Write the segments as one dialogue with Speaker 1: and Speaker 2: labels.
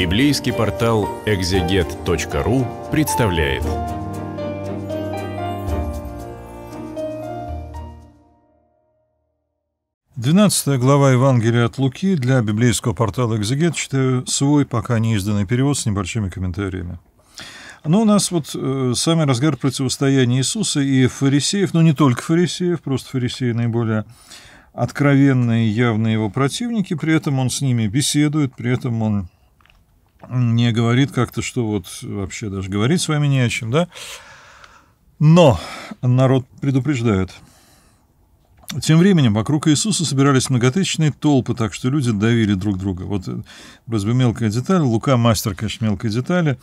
Speaker 1: Библейский портал экзегет.ру представляет. Двенадцатая глава Евангелия от Луки для библейского портала «Экзегет» читаю свой, пока не изданный перевод с небольшими комментариями. Но ну, у нас вот э, самый разгар противостояния Иисуса и фарисеев, но ну, не только фарисеев, просто фарисеи наиболее откровенные, явные его противники, при этом он с ними беседует, при этом он не говорит как-то, что вот вообще даже говорить с вами не о чем, да. Но народ предупреждает. Тем временем вокруг Иисуса собирались многотысячные толпы, так что люди давили друг друга. Вот э, разве мелкая деталь, Лука мастер, конечно, мелкой детали,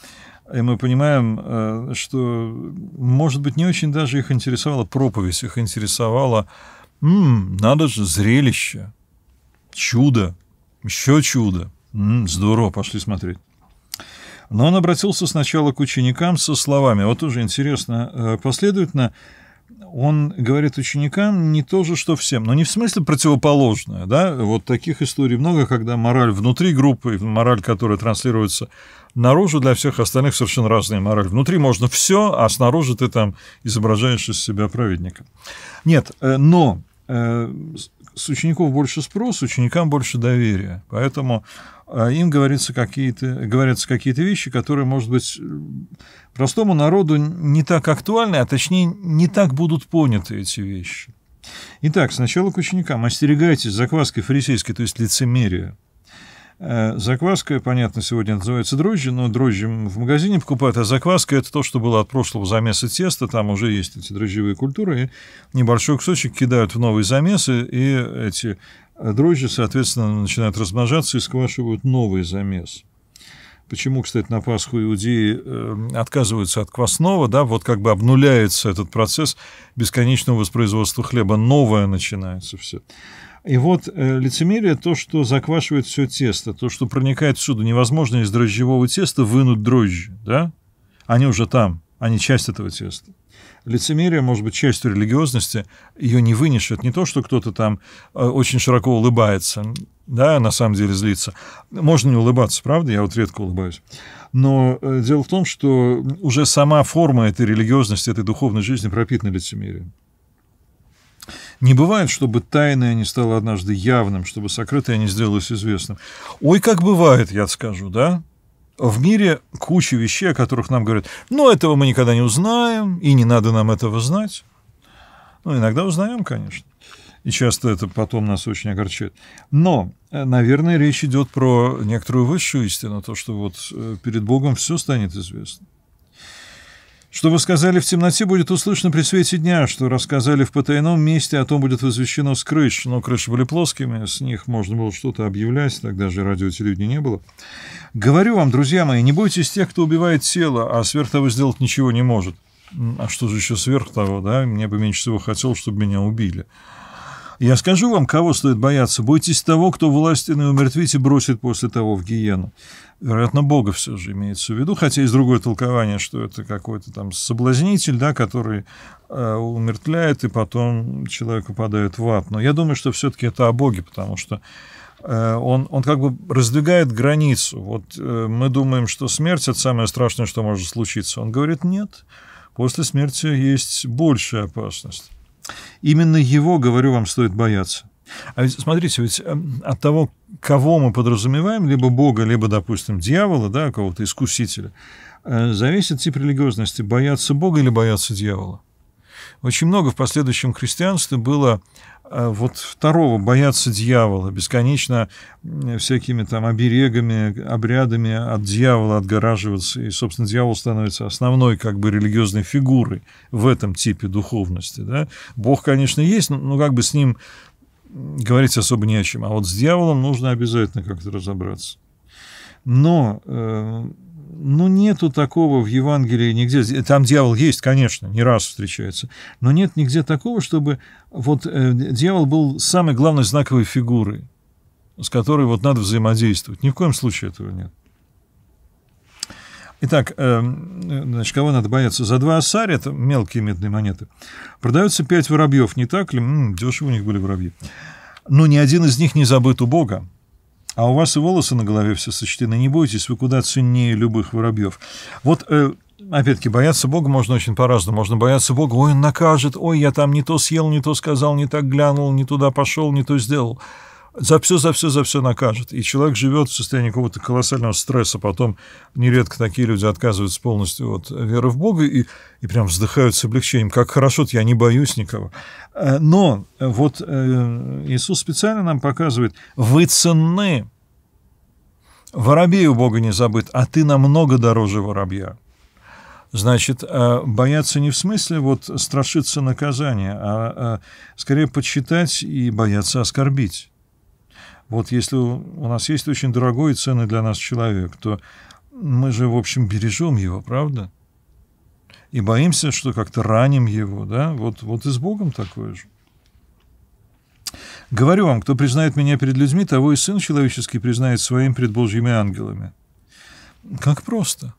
Speaker 1: и мы понимаем, э, что, может быть, не очень даже их интересовала проповедь, их интересовало, «М, надо же, зрелище, чудо, еще чудо, М, здорово, пошли смотреть. Но он обратился сначала к ученикам со словами, вот тоже интересно, э, последовательно он говорит ученикам не то же, что всем, но не в смысле противоположное, да, вот таких историй много, когда мораль внутри группы, мораль, которая транслируется наружу, для всех остальных совершенно разная мораль. Внутри можно все, а снаружи ты там изображаешь из себя праведника. Нет, э, но э, с учеников больше спрос, ученикам больше доверия. Поэтому э, им говорится какие-то, говорятся какие-то вещи, которые, может быть, э, простому народу не так актуальны, а точнее, не так будут поняты эти вещи. Итак, сначала к ученикам. Остерегайтесь закваски фарисейской, то есть лицемерия. Э, закваска, понятно, сегодня называется дрожжи, но дрожжи в магазине покупают, а закваска – это то, что было от прошлого замеса теста, там уже есть эти дрожжевые культуры, и небольшой кусочек кидают в новые замесы, и эти э, дрожжи, соответственно, начинают размножаться и сквашивают новый замес. Почему, кстати, на Пасху иудеи э, отказываются от квасного, да, вот как бы обнуляется этот процесс бесконечного воспроизводства хлеба, новое начинается все. И вот э, лицемерие то, что заквашивает все тесто, то, что проникает всюду. Невозможно из дрожжевого теста вынуть дрожжи, да? Они уже там, они часть этого теста лицемерие, может быть, частью религиозности, ее не вынесет. Не то, что кто-то там э, очень широко улыбается, да, на самом деле злится. Можно не улыбаться, правда? Я вот редко улыбаюсь. Но э, дело в том, что уже сама форма этой религиозности, этой духовной жизни пропитана лицемерием. Не бывает, чтобы тайное не стало однажды явным, чтобы сокрытое не сделалось известным. Ой, как бывает, я скажу, да? в мире куча вещей, о которых нам говорят, Но «Ну, этого мы никогда не узнаем, и не надо нам этого знать. Ну, иногда узнаем, конечно. И часто это потом нас очень огорчает. Но, э, наверное, речь идет про некоторую высшую истину, то, что вот э, перед Богом все станет известно. Что вы сказали в темноте, будет услышно при свете дня, что рассказали в потайном месте, о а том будет возвещено с крыш. Но крыши были плоскими, с них можно было что-то объявлять, тогда же радиотелевидения не было. Говорю вам, друзья мои, не бойтесь тех, кто убивает тело, а сверх того сделать ничего не может. А что же еще сверх того, да? Мне бы меньше всего хотел, чтобы меня убили. Я скажу вам, кого стоит бояться. Бойтесь того, кто властен и умертвить и бросит после того в гиену. Вероятно, Бога все же имеется в виду, хотя есть другое толкование, что это какой-то там соблазнитель, да, который э, умертвляет, и потом человек упадает в ад. Но я думаю, что все-таки это о Боге, потому что э, он, он как бы раздвигает границу. Вот э, мы думаем, что смерть – это самое страшное, что может случиться. Он говорит, нет, после смерти есть большая опасность. Именно его, говорю вам, стоит бояться. А ведь, смотрите, ведь эм, от того, кого мы подразумеваем, либо Бога, либо, допустим, дьявола, да, кого-то искусителя, э, зависит тип религиозности, бояться Бога или бояться дьявола. Очень много в последующем христианстве было э, вот второго бояться дьявола, бесконечно всякими там оберегами, обрядами от дьявола отгораживаться. И, собственно, дьявол становится основной как бы религиозной фигурой в этом типе духовности. Да? Бог, конечно, есть, но как бы с ним говорить особо не о чем. А вот с дьяволом нужно обязательно как-то разобраться. Но э, ну, нету такого в Евангелии нигде. Там дьявол есть, конечно, не раз встречается. Но нет нигде такого, чтобы вот э, дьявол был самой главной знаковой фигурой, с которой вот надо взаимодействовать. Ни в коем случае этого нет. Итак, э, значит, кого надо бояться? За два осаря, это мелкие медные монеты, продаются пять воробьев, не так ли? М-м, дешево у них были воробьи. Но ни один из них не забыт у Бога. А у вас и волосы на голове все сочтены. Не бойтесь, вы куда ценнее любых воробьев. Вот э, Опять-таки, бояться Бога можно очень по-разному. Можно бояться Бога, ой, он накажет, ой, я там не то съел, не то сказал, не так глянул, не туда пошел, не то сделал за все, за все, за все накажет. И человек живет в состоянии какого-то колоссального стресса. Потом нередко такие люди отказываются полностью от э, веры в Бога и, и прям вздыхают с облегчением. Как хорошо я не боюсь никого. Э, но э, вот Иисус специально нам показывает, вы ценны. Воробей у Бога не забыт, а ты намного дороже воробья. Значит, бояться не в смысле вот страшиться наказания, а скорее подсчитать и бояться оскорбить. Вот если у нас есть очень дорогой и ценный для нас человек, то мы же, в общем, бережем его, правда? И боимся, что как-то раним его, да? Вот, вот и с Богом такое же. Говорю вам, кто признает меня перед людьми, того и Сын Человеческий признает своим пред Божьими ангелами. Как просто.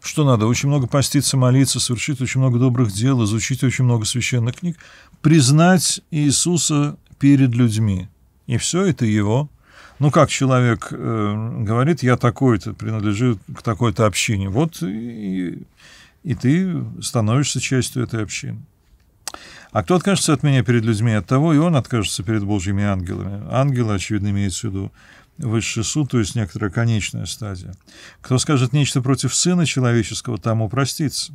Speaker 1: Что надо? Очень много поститься, молиться, совершить очень много добрых дел, изучить очень много священных книг, признать Иисуса перед людьми – и все это его. Ну, как человек э, говорит, я такой-то, принадлежу к такой-то общине. Вот и, и ты становишься частью этой общины. А кто откажется от меня перед людьми, от того и он откажется перед Божьими ангелами. Ангелы, очевидно, имеются в виду высший суд, то есть некоторая конечная стадия. Кто скажет нечто против Сына Человеческого, тому простится.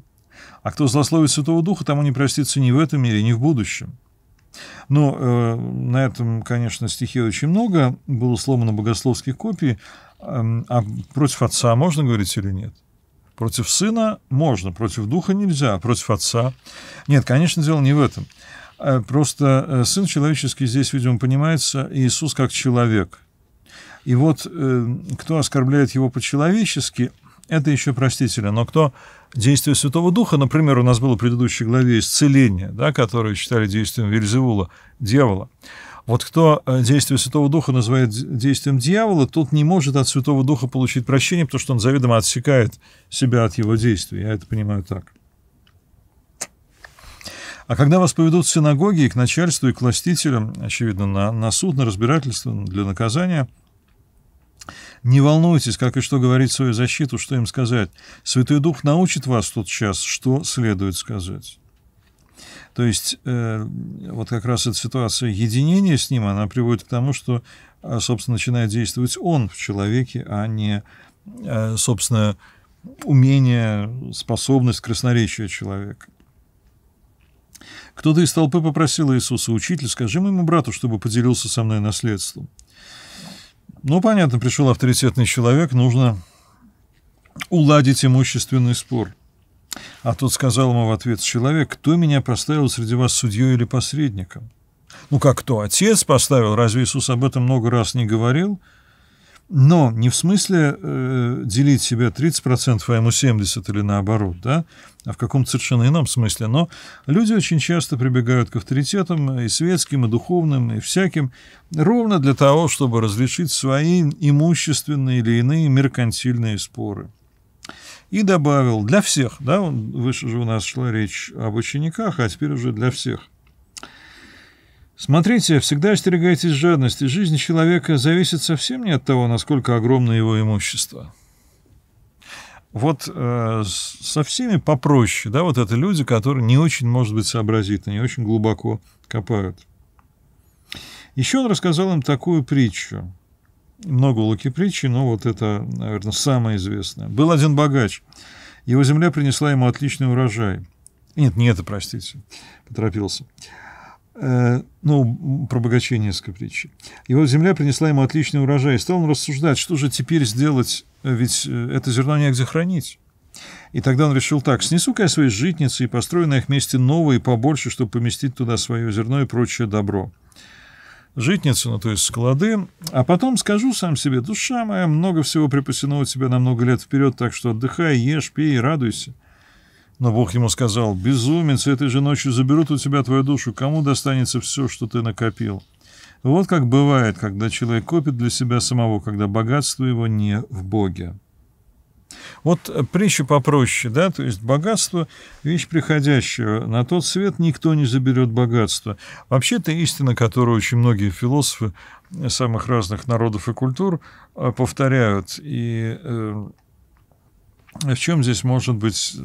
Speaker 1: А кто злословит Святого Духа, тому не простится ни в этом мире, ни в будущем. Но ну, э, на этом, конечно, стихи очень много. Было сломано богословских копий. Э, а против отца можно говорить или нет? Против сына можно, против духа нельзя, а против отца... Нет, конечно, дело не в этом. Э, просто э, сын человеческий здесь, видимо, понимается Иисус как человек – и вот э, кто оскорбляет его по-человечески, это еще простительно. Но кто действие Святого Духа, например, у нас было в предыдущей главе исцеление, да, которое считали действием Вельзевула, дьявола. Вот кто э, действие Святого Духа называет действием дьявола, тот не может от Святого Духа получить прощение, потому что он заведомо отсекает себя от его действий. Я это понимаю так. А когда вас поведут в синагоги и к начальству, и к властителям, очевидно, на, на суд, на разбирательство для наказания – не волнуйтесь, как и что говорить свою защиту, что им сказать. Святой Дух научит вас тот час, что следует сказать. То есть э, вот как раз эта ситуация единения с ним, она приводит к тому, что, а, собственно, начинает действовать он в человеке, а не, э, собственно, умение, способность красноречия человека. Кто-то из толпы попросил Иисуса, «Учитель, скажи моему брату, чтобы поделился со мной наследством». Ну, понятно, пришел авторитетный человек, нужно уладить имущественный спор. А тот сказал ему в ответ, человек, кто меня поставил среди вас судьей или посредником? Ну как кто? Отец поставил? Разве Иисус об этом много раз не говорил? Но не в смысле э, делить себя 30%, а ему 70% или наоборот, да, а в каком-то совершенно ином смысле. Но люди очень часто прибегают к авторитетам и светским, и духовным, и всяким, ровно для того, чтобы разрешить свои имущественные или иные меркантильные споры. И добавил для всех, да, выше же у нас шла речь об учениках, а теперь уже для всех. Смотрите, всегда остерегайтесь жадности. Жизнь человека зависит совсем не от того, насколько огромно его имущество. Вот э, со всеми попроще, да, вот это люди, которые не очень, может быть, сообразительны, не очень глубоко копают. Еще он рассказал им такую притчу. Много луки притчи, но вот это, наверное, самое известное. Был один богач. Его земля принесла ему отличный урожай. Нет, не это, простите, поторопился. Э, ну, про богачей несколько притч. Его земля принесла ему отличный урожай, и стал он рассуждать, что же теперь сделать, э, ведь э, это зерно негде хранить. И тогда он решил так, снесу-ка я свои житницы и построю на их месте новые побольше, чтобы поместить туда свое зерно и прочее добро. Житницы, ну, то есть склады, а потом скажу сам себе, душа моя, много всего припасено у тебя на много лет вперед, так что отдыхай, ешь, пей и радуйся. Но Бог ему сказал, «Безумец, этой же ночью заберут у тебя твою душу, кому достанется все, что ты накопил?» Вот как бывает, когда человек копит для себя самого, когда богатство его не в Боге. Вот э, притча попроще, да, то есть богатство – вещь приходящая. На тот свет никто не заберет богатство. Вообще-то истина, которую очень многие философы самых разных народов и культур э, повторяют. И э, в чем здесь может быть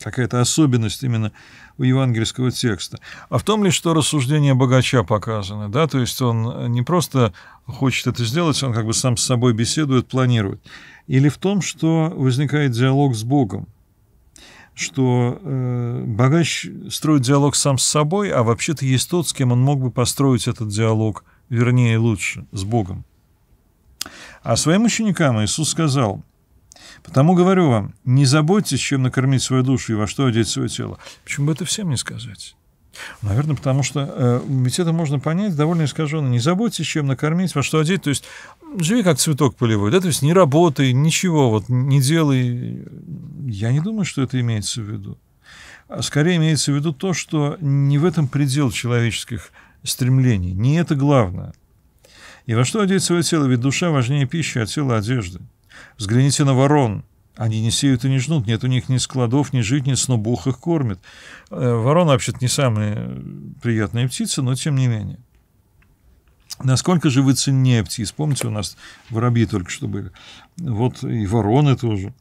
Speaker 1: какая-то особенность именно у евангельского текста? А в том ли, что рассуждения богача показаны, да, то есть он э, не просто хочет это сделать, он как бы сам с собой беседует, планирует. Или в том, что возникает диалог с Богом, что э, богач строит диалог сам с собой, а вообще-то есть тот, с кем он мог бы построить этот диалог, вернее, лучше, с Богом. А своим ученикам Иисус сказал – Потому говорю вам, не заботьтесь, чем накормить свою душу и во что одеть свое тело. Почему бы это всем не сказать? Наверное, потому что э, ведь это можно понять довольно искаженно. Не заботьтесь, чем накормить, во что одеть. То есть живи как цветок полевой, да, то есть не работай, ничего вот не делай. Я не думаю, что это имеется в виду. А скорее имеется в виду то, что не в этом предел человеческих стремлений, не это главное. И во что одеть свое тело, ведь душа важнее пищи, а тело – одежды. Взгляните на ворон. Они не сеют и не жнут, нет у них ни складов, ни житниц, но Бог их кормит. Э, Ворона, вообще-то, не самая приятная птица, но тем не менее. Насколько же вы ценнее птиц? Помните, у нас воробьи только что были. Вот и вороны тоже.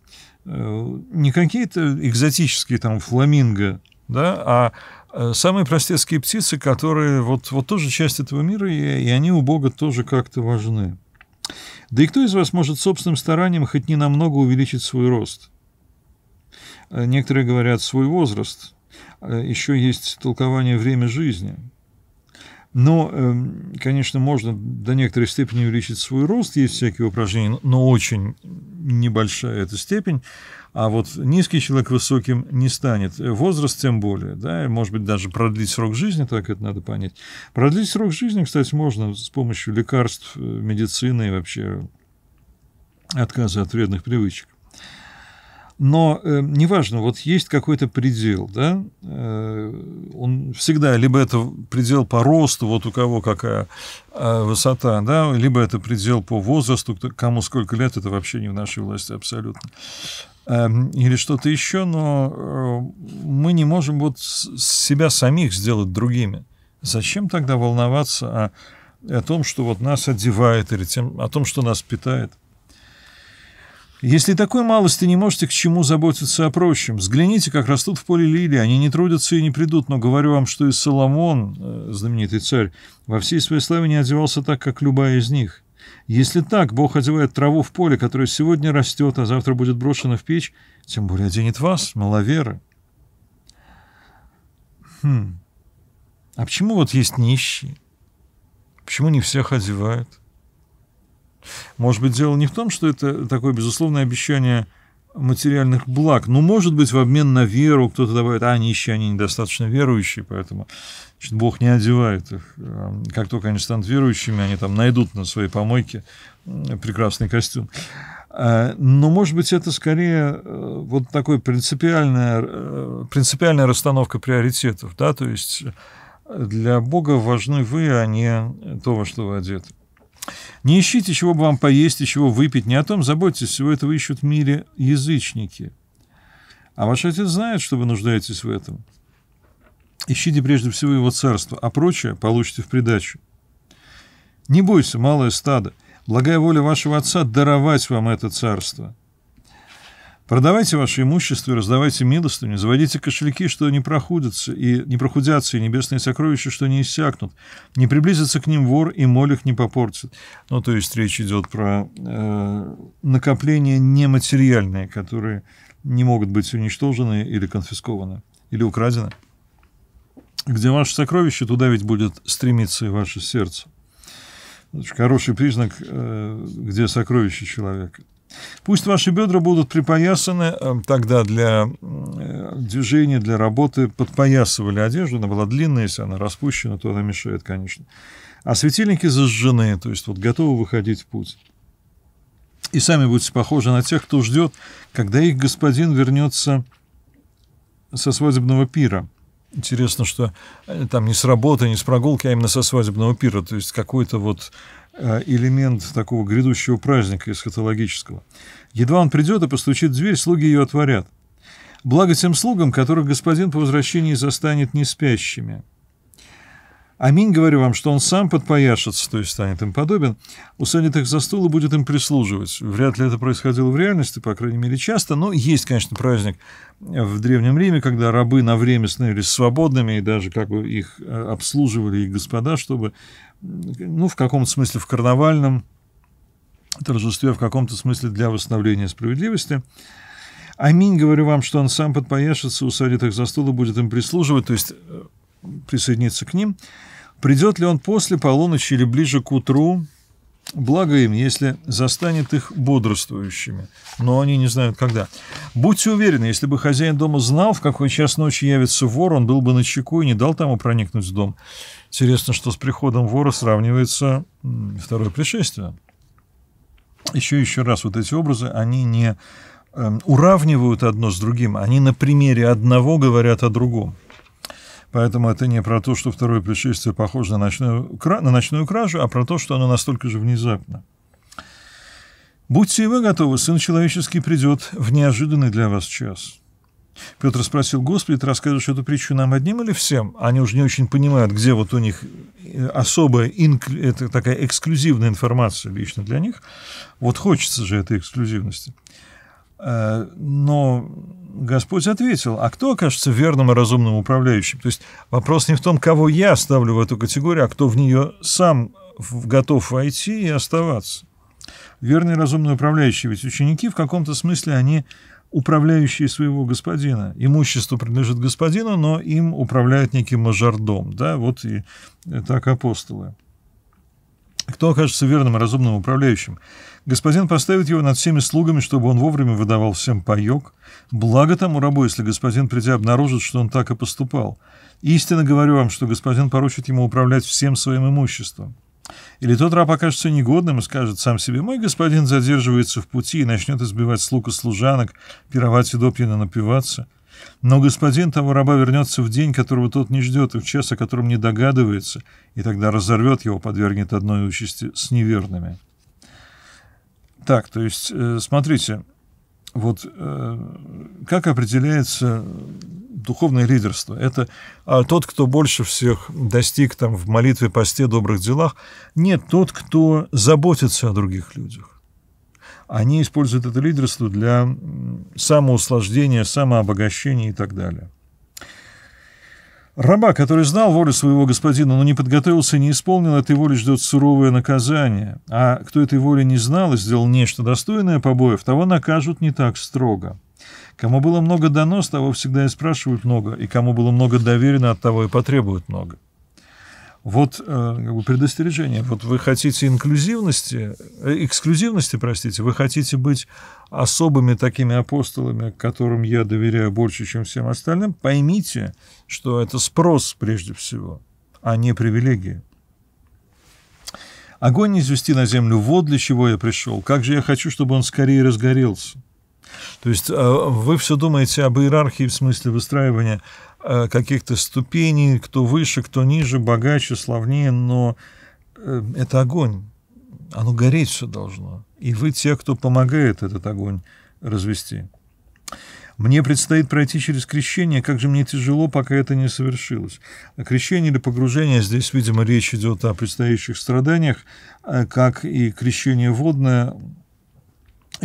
Speaker 1: Э, не какие-то экзотические там фламинго, да, а э, самые простецкие птицы, которые вот, вот тоже часть этого мира, и, и они у Бога тоже как-то важны. Да и кто из вас может собственным старанием хоть ненамного увеличить свой рост? Э, некоторые говорят «свой возраст». Э, Еще есть толкование «время жизни». Но, эм, конечно, можно до некоторой степени увеличить свой рост, есть всякие упражнения, но очень небольшая эта степень. А вот низкий человек высоким не станет. Возраст тем более, да, может быть, даже продлить срок жизни, так это надо понять. Продлить срок жизни, кстати, можно с помощью лекарств, э, медицины и вообще отказа от вредных привычек. Но э, неважно, вот есть какой-то предел, да, э, всегда либо это предел по росту, вот у кого какая а, высота, да, либо это предел по возрасту, кому сколько лет, это вообще не в нашей власти абсолютно эм, или что-то еще, но э, мы не можем вот себя самих сделать другими. Зачем тогда волноваться о, о том, что вот нас одевает, или тем, о том, что нас питает? Если такой малости не можете к чему заботиться о прочем, взгляните, как растут в поле лилии, они не трудятся и не придут, но говорю вам, что и Соломон, э, знаменитый царь, во всей своей славе не одевался так, как любая из них. Если так, Бог одевает траву в поле, которая сегодня растет, а завтра будет брошена в печь, тем более оденет вас, маловеры. Хм. А почему вот есть нищие? Почему не всех одевают? Может быть, дело не в том, что это такое безусловное обещание материальных благ. Но ну, может быть, в обмен на веру кто-то добавит, а, нищие, они недостаточно верующие, поэтому значит, Бог не одевает их. Эм, как только они станут верующими, они там найдут на своей помойке прекрасный костюм. Э, но, может быть, это скорее э, вот такая принципиальная, э, принципиальная расстановка приоритетов, да, то есть для Бога важны вы, а не то, во что вы одеты. Не ищите, чего бы вам поесть и чего выпить, не о том заботьтесь, всего этого ищут в мире язычники. А ваш отец знает, что вы нуждаетесь в этом. Ищите прежде всего его царство, а прочее получите в придачу. Не бойся, малое стадо, благая воля вашего отца даровать вам это царство – Продавайте ваше имущество, раздавайте милостыню, заводите кошельки, что не прохудятся и не прохудятся, и небесные сокровища, что не иссякнут. Не приблизится к ним вор, и моль их не попортит. Ну, то есть речь идет про э, накопления нематериальные, которые не могут быть уничтожены или конфискованы, или украдены. Где ваше сокровище, туда ведь будет стремиться и ваше сердце. Это хороший признак, э, где сокровище человека. Пусть ваши бедра будут припоясаны, э, тогда для э, движения, для работы подпоясывали одежду, она была длинная, если она распущена, то она мешает, конечно. А светильники зажжены, то есть вот готовы выходить в путь. И сами будете похожи на тех, кто ждет, когда их господин вернется со свадебного пира. Интересно, что э, там не с работы, не с прогулки, а именно со свадебного пира. То есть какой-то вот Э, элемент такого грядущего праздника эсхатологического. Едва он придет и постучит в дверь, слуги ее отворят. Благо тем слугам, которых господин по возвращении застанет не спящими. Аминь, говорю вам, что он сам подпояшется, то есть станет им подобен, усадит их за стол и будет им прислуживать. Вряд ли это происходило в реальности, по крайней мере, часто, но есть, конечно, праздник в Древнем Риме, когда рабы на время становились свободными, и даже как бы их э, обслуживали их господа, чтобы ну, в каком-то смысле в карнавальном торжестве, в каком-то смысле для восстановления справедливости. Аминь, говорю вам, что он сам подпояшется, усадит их за стол и будет им прислуживать, то есть э, присоединиться к ним. Придет ли он после полуночи или ближе к утру, благо им, если застанет их бодрствующими, но они не знают когда. Будьте уверены, если бы хозяин дома знал, в какой час ночи явится вор, он был бы на чеку и не дал тому проникнуть в дом. Интересно, что с приходом вора сравнивается второе пришествие. Еще еще раз, вот эти образы, они не эм, уравнивают одно с другим, они на примере одного говорят о другом. Поэтому это не про то, что второе пришествие похоже на ночную, на ночную кражу, а про то, что оно настолько же внезапно. «Будьте и вы готовы, Сын Человеческий придет в неожиданный для вас час». Петр спросил, Господи, ты рассказываешь эту притчу нам одним или всем? Они уже не очень понимают, где вот у них э, особая, инк... это такая эксклюзивная информация лично для них. Вот хочется же этой эксклюзивности. Э, но Господь ответил, а кто окажется верным и разумным управляющим? То есть вопрос не в том, кого я ставлю в эту категорию, а кто в нее сам готов войти и оставаться. Верный и разумный управляющий, ведь ученики в каком-то смысле они управляющие своего господина. Имущество принадлежит господину, но им управляет неким мажордом. Да? Вот и э, так апостолы. Кто окажется верным и разумным управляющим? Господин поставит его над всеми слугами, чтобы он вовремя выдавал всем паек. Благо тому рабу, если господин, придя, обнаружит, что он так и поступал. Истинно говорю вам, что господин поручит ему управлять всем своим имуществом. Или тот раб окажется негодным и скажет сам себе, «Мой господин задерживается в пути и начнет избивать слуг и служанок, пировать и допьяно напиваться». Но господин того раба вернется в день, которого тот не ждет, и в час, о котором не догадывается, и тогда разорвет его, подвергнет одной участи с неверными. Так, то есть, э, смотрите, вот э, как определяется духовное лидерство? Это а, тот, кто больше всех достиг там в молитве, посте, добрых делах? Нет, тот, кто заботится о других людях. Они используют это лидерство для самоуслаждения, самообогащения и так далее. Раба, который знал волю своего господина, но не подготовился и не исполнил, этой воли ждет суровое наказание. А кто этой воли не знал и сделал нечто достойное побоев, того накажут не так строго. Кому было много дано, с того всегда и спрашивают много, и кому было много доверено, от того и потребуют много. Вот э, как бы предостережение. Вот вы хотите инклюзивности, э, эксклюзивности, простите, вы хотите быть особыми такими апостолами, которым я доверяю больше, чем всем остальным, поймите, что это спрос прежде всего, а не привилегия. Огонь не извести на землю, вот для чего я пришел. Как же я хочу, чтобы он скорее разгорелся. То есть а, вы все думаете об иерархии в смысле выстраивания а, каких-то ступеней, кто выше, кто ниже, богаче, славнее, но э, это огонь, оно гореть все должно. И вы те, кто помогает этот огонь развести. Мне предстоит пройти через крещение, как же мне тяжело, пока это не совершилось. Крещение или погружение, здесь, видимо, речь идет о предстоящих страданиях, а, как и крещение водное,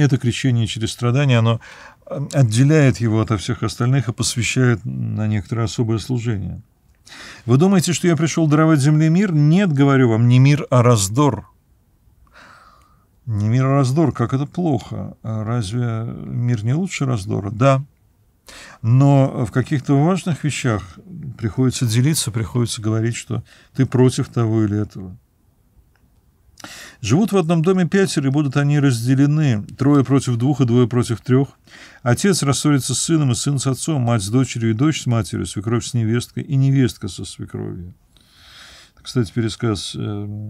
Speaker 1: это крещение через страдания, оно э, отделяет его от всех остальных и посвящает на некоторое особое служение. Вы думаете, что я пришел даровать земле мир? Нет, говорю вам, не мир, а раздор. Не мир, а раздор. Как это плохо? А разве мир не лучше раздора? Да. Но в каких-то важных вещах приходится делиться, приходится говорить, что ты против того или этого. Живут в одном доме пятеро, и будут они разделены. Трое против двух и двое против трех. Отец рассорится с сыном, и сын с отцом, мать с дочерью и дочь с матерью, свекровь с невесткой и невестка со свекровью. Кстати, пересказ э,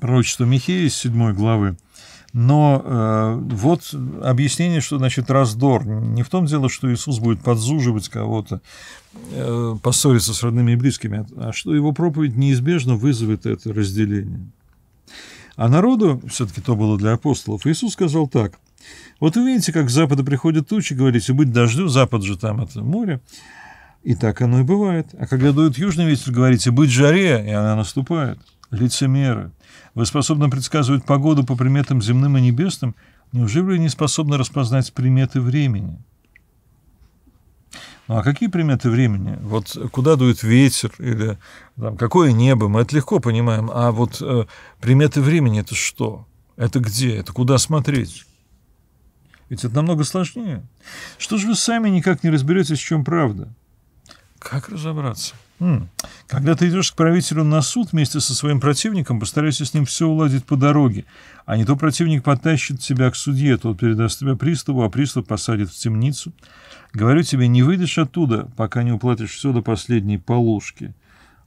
Speaker 1: пророчества Михея из 7 главы. Но э, вот объяснение, что значит раздор. Не в том дело, что Иисус будет подзуживать кого-то, э, поссориться с родными и близкими, а, а что его проповедь неизбежно вызовет это разделение. А народу, все-таки то было для апостолов, Иисус сказал так. Вот вы видите, как с запада приходят тучи, говорите, быть дождю, запад же там, это море. И так оно и бывает. А когда дует южный ветер, говорите, быть жаре, и она наступает. Лицемеры. Вы способны предсказывать погоду по приметам земным и небесным, неужели вы не способны распознать приметы времени? Ну, а какие приметы времени? Вот куда дует ветер или там, какое небо? Мы это легко понимаем. А вот э, приметы времени – это что? Это где? Это куда смотреть? Ведь это намного сложнее. Что же вы сами никак не разберетесь, в чем правда? Как разобраться? Когда ты идешь к правителю на суд вместе со своим противником, постарайся с ним все уладить по дороге, а не то противник потащит тебя к судье, тот передаст тебя приставу, а пристав посадит в темницу. Говорю тебе, не выйдешь оттуда, пока не уплатишь все до последней полушки.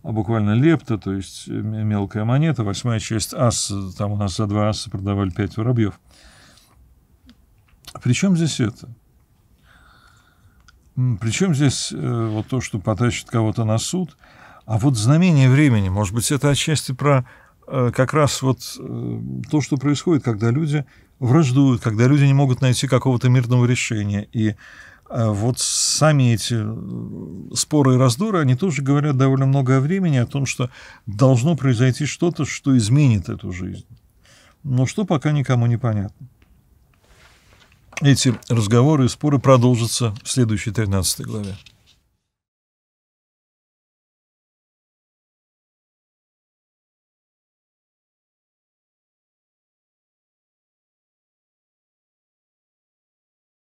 Speaker 1: А буквально лепта, то есть э, мелкая монета, восьмая часть аса, там у нас за два аса продавали пять воробьев. Причем здесь это? Причем здесь э, вот то, что потащит кого-то на суд, а вот знамение времени, может быть, это отчасти про э, как раз вот э, то, что происходит, когда люди враждуют, когда люди не могут найти какого-то мирного решения. И э, вот сами эти э, споры и раздоры, они тоже говорят довольно много о времени, о том, что должно произойти что-то, что изменит эту жизнь. Но что пока никому не понятно. Эти разговоры и споры продолжатся в следующей 13 главе.